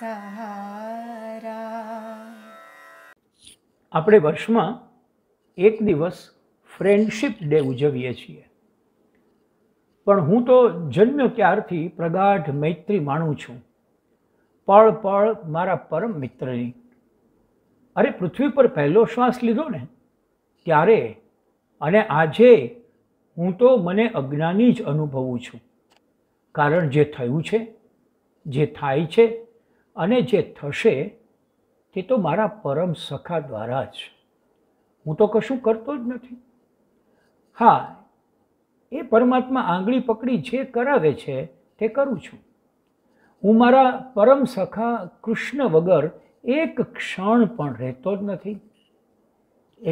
સહારા આપણે વર્ષમાં એક દિવસ ફ્રેન્ડશિપ ડે ઉજવીએ છીએ પણ હું તો જન્મ્યો ત્યારથી પ્રગાઢ મૈત્રી માણું છું પળ પળ મારા પરમ મિત્રની અરે પૃથ્વી પર પહેલો શ્વાસ લીધો ને ત્યારે અને આજે હું તો મને અજ્ઞાની જ અનુભવું છું કારણ જે થયું છે જે થાય છે અને જે થશે તે તો મારા પરમ સખા દ્વારા જ હું તો કશું કરતો જ નથી હા એ પરમાત્મા આંગળી પકડી જે કરાવે છે તે કરું છું હું મારા પરમ સખા કૃષ્ણ વગર એક ક્ષણ પણ રહેતો જ નથી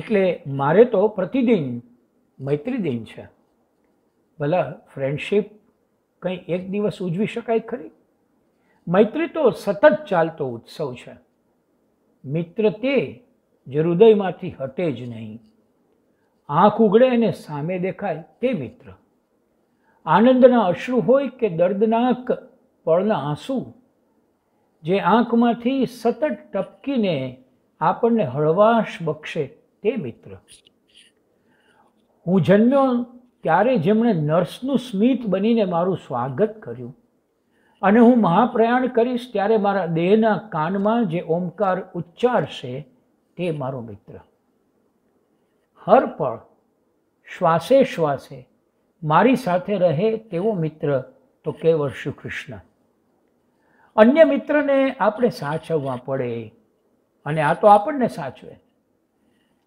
એટલે મારે તો પ્રતિદિન મૈત્રી દિન છે ભલા ફ્રેન્ડશિપ કંઈ એક દિવસ ઉજવી શકાય ખરી મૈત્રી તો સતત ચાલતો ઉત્સવ છે મિત્ર તે જે હૃદયમાંથી હટે જ નહીં આંખ ઉગડે અને સામે દેખાય તે મિત્ર આનંદના અશ્રુ હોય કે દર્દનાક પળના આંસુ જે આંખમાંથી સતત ટપકીને આપણને હળવાશ બક્ષે તે મિત્ર હું જન્મ્યો ત્યારે જેમણે નર્સનું સ્મિત બનીને મારું સ્વાગત કર્યું અને હું મહાપ્રયાણ કરીશ ત્યારે મારા દેહના કાનમાં જે ઓમકાર ઉચ્ચારશે તે મારો મિત્ર હર શ્વાસે શ્વાસે મારી સાથે રહે તેવો મિત્ર તો કેવળ શ્રી અન્ય મિત્રને આપણે સાચવવા પડે અને આ તો આપણને સાચવે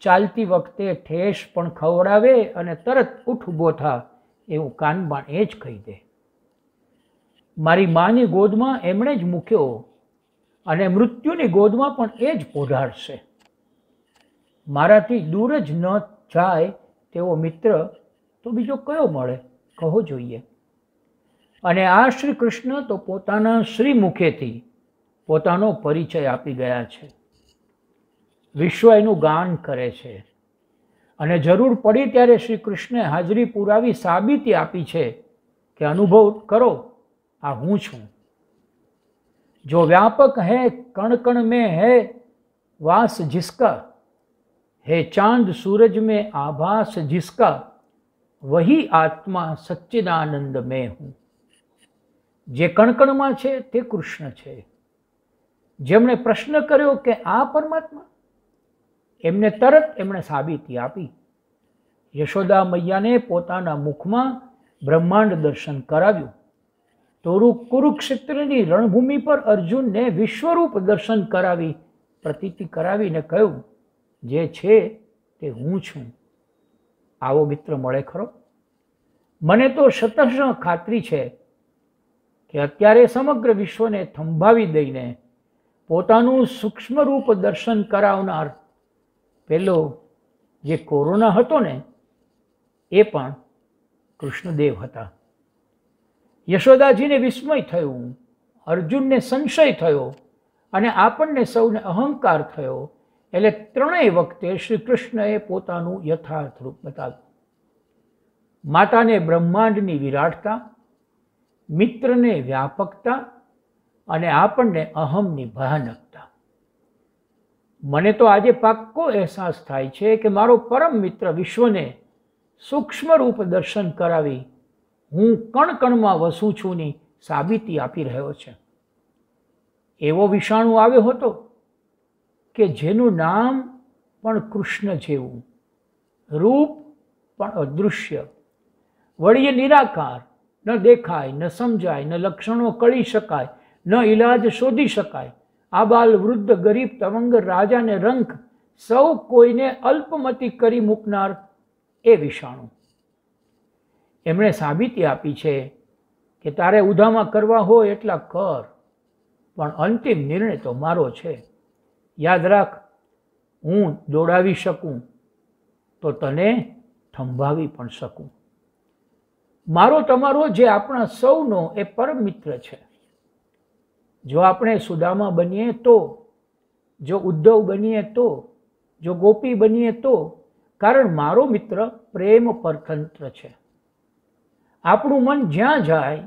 ચાલતી વખતે ઠેસ પણ ખવડાવે અને તરત ઉઠ ઉભો થા એવું કાનમાં એ જ કહી દે મારી માની ગોદમાં એમણે જ મૂક્યો અને મૃત્યુની ગોદમાં પણ એ જ પોઢાડશે મારાથી દૂર જ ન જાય તેવો મિત્ર તો બીજો કયો મળે કહો જોઈએ અને આ શ્રી કૃષ્ણ તો પોતાના શ્રી મુખેથી પોતાનો પરિચય આપી ગયા છે વિશ્વ એનું ગાન કરે છે અને જરૂર પડી ત્યારે શ્રી કૃષ્ણે હાજરી પુરાવી સાબિતી આપી છે કે અનુભવ કરો आ हूँ छू जो व्यापक है कण कण में है वास जिसका है चांद सूरज में आभास जिसका वही आत्मा सच्चिदानंद में हूँ जे कणकण में कृष्ण है जमने प्रश्न करो के आ परमात्मा एमने तरत एमने साबिती आपी यशोदा मैया ने पोता मुख में ब्रह्मांड दर्शन करा તોરુ કુરુક્ષેત્રની રણભૂમિ પર અર્જુનને વિશ્વરૂપ દર્શન કરાવી પ્રતીતિ કરાવીને કહ્યું જે છે તે હું છું આવો મિત્ર મળે ખરો મને તો શતશ ખાતરી છે કે અત્યારે સમગ્ર વિશ્વને થંભાવી દઈને પોતાનું સૂક્ષ્મરૂપ દર્શન કરાવનાર પેલો જે કોરોના હતો ને એ પણ કૃષ્ણદેવ હતા યશોદાજીને વિસ્મય થયું અર્જુનને સંશય થયો અને આપણને સૌને અહંકાર થયો એટલે ત્રણેય વખતે શ્રી કૃષ્ણએ પોતાનું યથાર્થ રૂપ બતાવ્યું માતાને બ્રહ્માંડની વિરાટતા મિત્રને વ્યાપકતા અને આપણને અહમની ભયાનકતા મને તો આજે પાક્કો અહેસાસ થાય છે કે મારો પરમ મિત્ર વિશ્વને સૂક્ષ્મ રૂપ દર્શન કરાવી હું કણ કણમાં વસું છું ની સાબિતી આપી રહ્યો છે એવો વિષાણુ આવ્યો હતો કે જેનું નામ પણ કૃષ્ણ જેવું રૂપ પણ અદૃશ્ય વળીએ નિરાકાર ન દેખાય ન સમજાય ન લક્ષણો કળી શકાય ન ઈલાજ શોધી શકાય આ બાલ વૃદ્ધ ગરીબ તવંગ રાજાને રંખ સૌ કોઈને અલ્પમતી કરી મૂકનાર એ વિષાણુ એમણે સાબિતી આપી છે કે તારે ઉધામાં કરવા હોય એટલા કર પણ અંતિમ નિર્ણય તો મારો છે યાદ રાખ હું દોડાવી શકું તો તને થંભાવી પણ શકું મારો તમારો જે આપણા સૌનો એ પરમ મિત્ર છે જો આપણે સુદામા બનીએ તો જો ઉદ્ધવ બનીએ તો જો ગોપી બનીએ તો કારણ મારો મિત્ર પ્રેમ પરતંત્ર છે આપણું મન જ્યાં જાય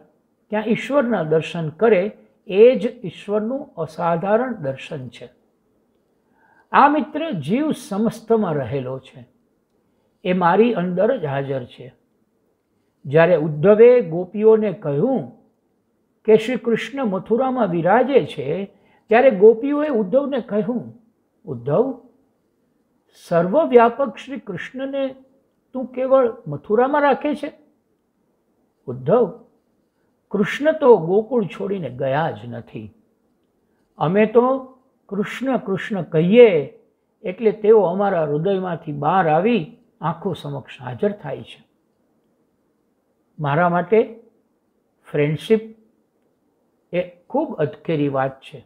ત્યાં ઈશ્વરના દર્શન કરે એ જ ઈશ્વરનું અસાધારણ દર્શન છે આ મિત્ર જીવ સમસ્તમાં રહેલો છે એ મારી અંદર જ હાજર છે જ્યારે ઉદ્ધવે ગોપીઓને કહ્યું કે શ્રી કૃષ્ણ મથુરામાં વિરાજે છે ત્યારે ગોપીઓએ ઉદ્ધવને કહ્યું ઉદ્ધવ સર્વવ્યાપક શ્રી કૃષ્ણને તું કેવળ મથુરામાં રાખે છે ઉદ્ધવ કૃષ્ણ તો ગોકુળ છોડીને ગયા જ નથી અમે તો કૃષ્ણ કૃષ્ણ કહીએ એટલે તેઓ અમારા હૃદયમાંથી બહાર આવી આંખો સમક્ષ હાજર થાય છે મારા માટે ફ્રેન્ડશીપ એ ખૂબ અધકેરી વાત છે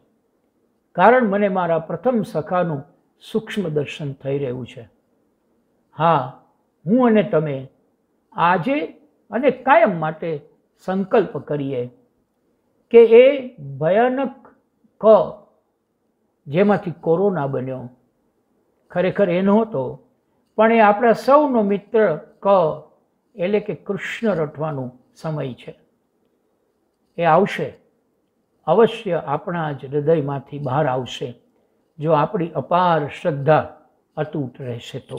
કારણ મને મારા પ્રથમ સખાનું સૂક્ષ્મ દર્શન થઈ રહ્યું છે હા હું અને તમે આજે અને કાયમ માટે સંકલ્પ કરીએ કે એ ભયાનક ક જેમાંથી કોરોના બન્યો ખરેખર એ નહોતો પણ એ આપણા સૌનો મિત્ર ક એટલે કે કૃષ્ણ રટવાનું સમય છે એ આવશે અવશ્ય આપણા જ હૃદયમાંથી બહાર આવશે જો આપણી અપાર શ્રદ્ધા અતૂટ રહેશે તો